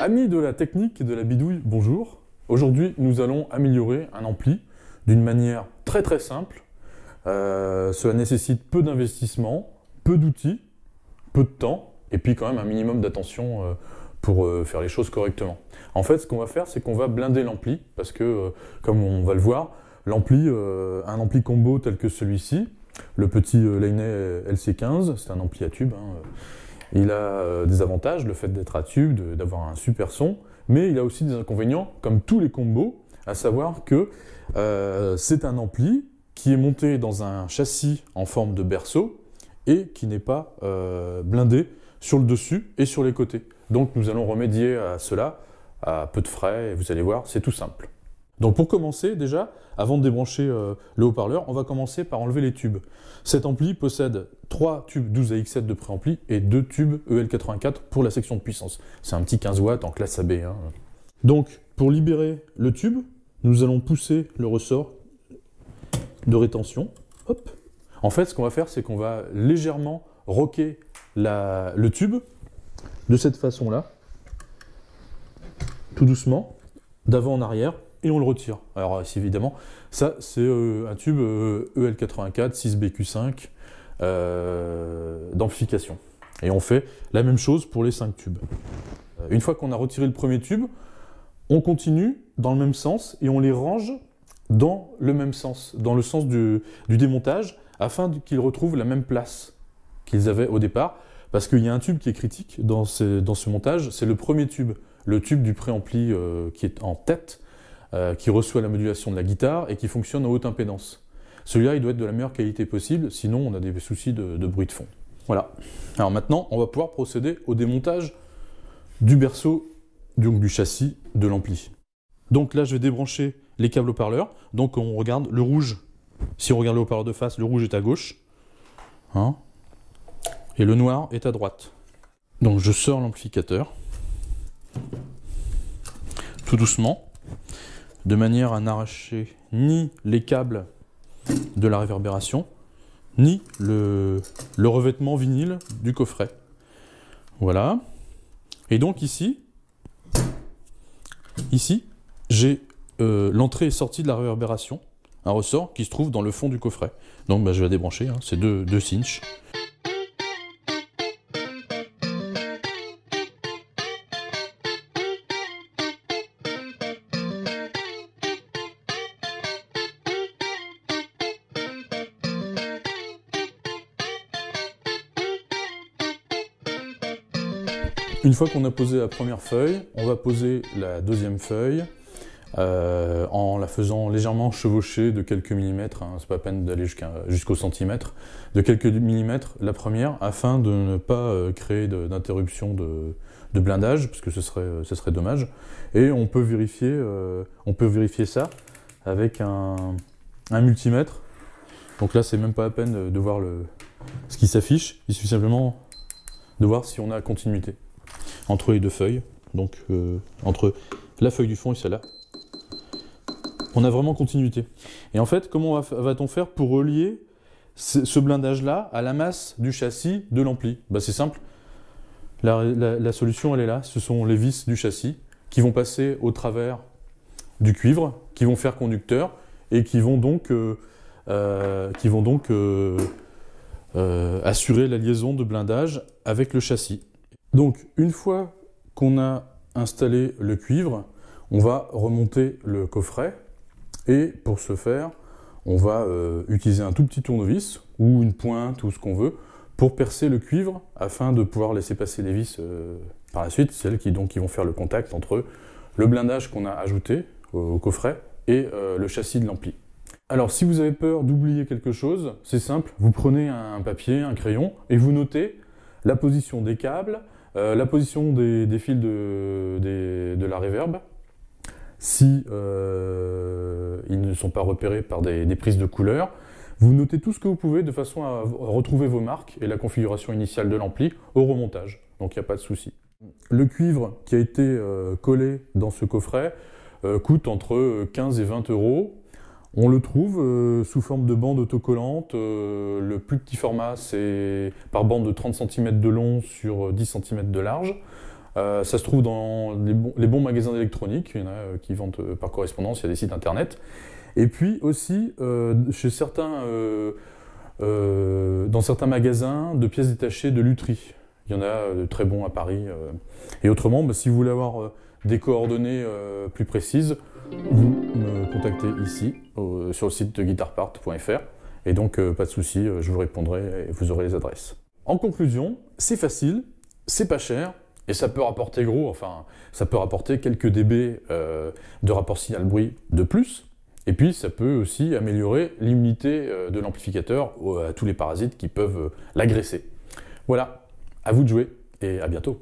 Amis de la technique et de la bidouille, bonjour. Aujourd'hui, nous allons améliorer un ampli d'une manière très très simple. Euh, cela nécessite peu d'investissement, peu d'outils, peu de temps, et puis quand même un minimum d'attention euh, pour euh, faire les choses correctement. En fait, ce qu'on va faire, c'est qu'on va blinder l'ampli, parce que, euh, comme on va le voir, l'ampli, euh, un ampli combo tel que celui-ci, le petit Leinet LC15, c'est un ampli à tube, hein, il a des avantages, le fait d'être à tube, d'avoir un super son, mais il a aussi des inconvénients, comme tous les combos, à savoir que c'est un ampli qui est monté dans un châssis en forme de berceau et qui n'est pas blindé sur le dessus et sur les côtés. Donc nous allons remédier à cela à peu de frais, et vous allez voir, c'est tout simple. Donc pour commencer, déjà, avant de débrancher euh, le haut-parleur, on va commencer par enlever les tubes. Cet ampli possède 3 tubes 12AX7 de préampli et 2 tubes EL84 pour la section de puissance. C'est un petit 15 watts en classe AB. Hein. Donc pour libérer le tube, nous allons pousser le ressort de rétention. Hop. En fait, ce qu'on va faire, c'est qu'on va légèrement roquer le tube de cette façon-là, tout doucement, d'avant en arrière, et on le retire. Alors euh, évidemment, ça c'est euh, un tube EL84 euh, e 6BQ5 d'amplification. Et on fait la même chose pour les cinq tubes. Une fois qu'on a retiré le premier tube, on continue dans le même sens et on les range dans le même sens, dans le sens du démontage, afin qu'ils retrouvent la même place qu'ils avaient au départ, parce qu'il y a un tube qui est critique dans ce, dans ce montage, c'est le premier tube, le tube du préampli ampli euh, qui est en tête, euh, qui reçoit la modulation de la guitare et qui fonctionne en haute impédance. Celui-là, il doit être de la meilleure qualité possible, sinon on a des soucis de, bruit de fond. Voilà. Alors maintenant, on va pouvoir procéder au démontage du berceau, donc du châssis de l'ampli. Donc là, je vais débrancher les câbles haut-parleurs. Donc on regarde le rouge. Si on regarde le haut-parleur de face, le rouge est à gauche. Hein et le noir est à droite. Donc je sors l'amplificateur tout doucement de manière à n'arracher ni les câbles de la réverbération ni le, revêtement vinyle du coffret. Voilà. Et donc ici, ici, j'ai euh, l'entrée et sortie de la réverbération, un ressort qui se trouve dans le fond du coffret. Donc bah, je vais débrancher hein. C'est deux, deux cinches. Une fois qu'on a posé la première feuille, on va poser la deuxième feuille euh, en la faisant légèrement chevaucher de quelques millimètres, hein. c'est pas peine d'aller jusqu'au centimètre, de quelques millimètres la première afin de ne pas euh, créer d'interruption de, blindage, parce que euh, ce serait, dommage. Et on peut vérifier, on peut vérifier ça avec un, multimètre. Donc là, c'est même pas la peine de voir ce qui s'affiche, il suffit simplement de voir si on a continuité entre les deux feuilles, donc euh, entre la feuille du fond et celle-là. On a vraiment continuité. Et en fait, comment va-t-on faire pour relier ce blindage-là à la masse du châssis de l'ampli bah, C'est simple, la, solution elle est là, ce sont les vis du châssis qui vont passer au travers du cuivre, qui vont faire conducteur et qui vont donc, euh, euh, qui vont donc assurer la liaison de blindage avec le châssis. Donc une fois qu'on a installé le cuivre, on va remonter le coffret et pour ce faire, on va euh, utiliser un tout petit tournevis ou une pointe ou ce qu'on veut pour percer le cuivre afin de pouvoir laisser passer les vis euh, par la suite, celles qui, vont faire le contact entre le blindage qu'on a ajouté au, coffret et euh, le châssis de l'ampli. Alors si vous avez peur d'oublier quelque chose, c'est simple, vous prenez un papier, un crayon et vous notez la position des câbles, euh, la position des, fils de, la reverb, si euh, ils ne sont pas repérés par des, des, prises de couleur. Vous notez tout ce que vous pouvez de façon à retrouver vos marques et la configuration initiale de l'ampli au remontage. Donc il n'y a pas de souci. Le cuivre qui a été euh, collé dans ce coffret coûte entre 15 et 20 euros on le trouve euh, sous forme de bande autocollante. Euh, le plus petit format, c'est par bande de 30 cm de long sur 10 euh, cm de large. ça se trouve dans les bons, magasins d'électronique, il y en a qui vendent par correspondance, il y a des sites internet. Et puis aussi, chez certains, dans certains magasins de pièces détachées de lutherie. Il y en a de très bons à Paris. Et autrement, bah, si vous voulez avoir des coordonnées plus précises, vous me contactez ici, sur le site de guitarpart.fr. Et donc, euh, pas de souci, euh, je vous répondrai et vous aurez les adresses. En conclusion, c'est facile, c'est pas cher, et ça peut rapporter gros, enfin, ça peut rapporter quelques dB euh, de rapport signal-bruit de plus. Et puis, ça peut aussi améliorer l'immunité de l'amplificateur à tous les parasites qui peuvent l'agresser. Voilà, à vous de jouer et à bientôt.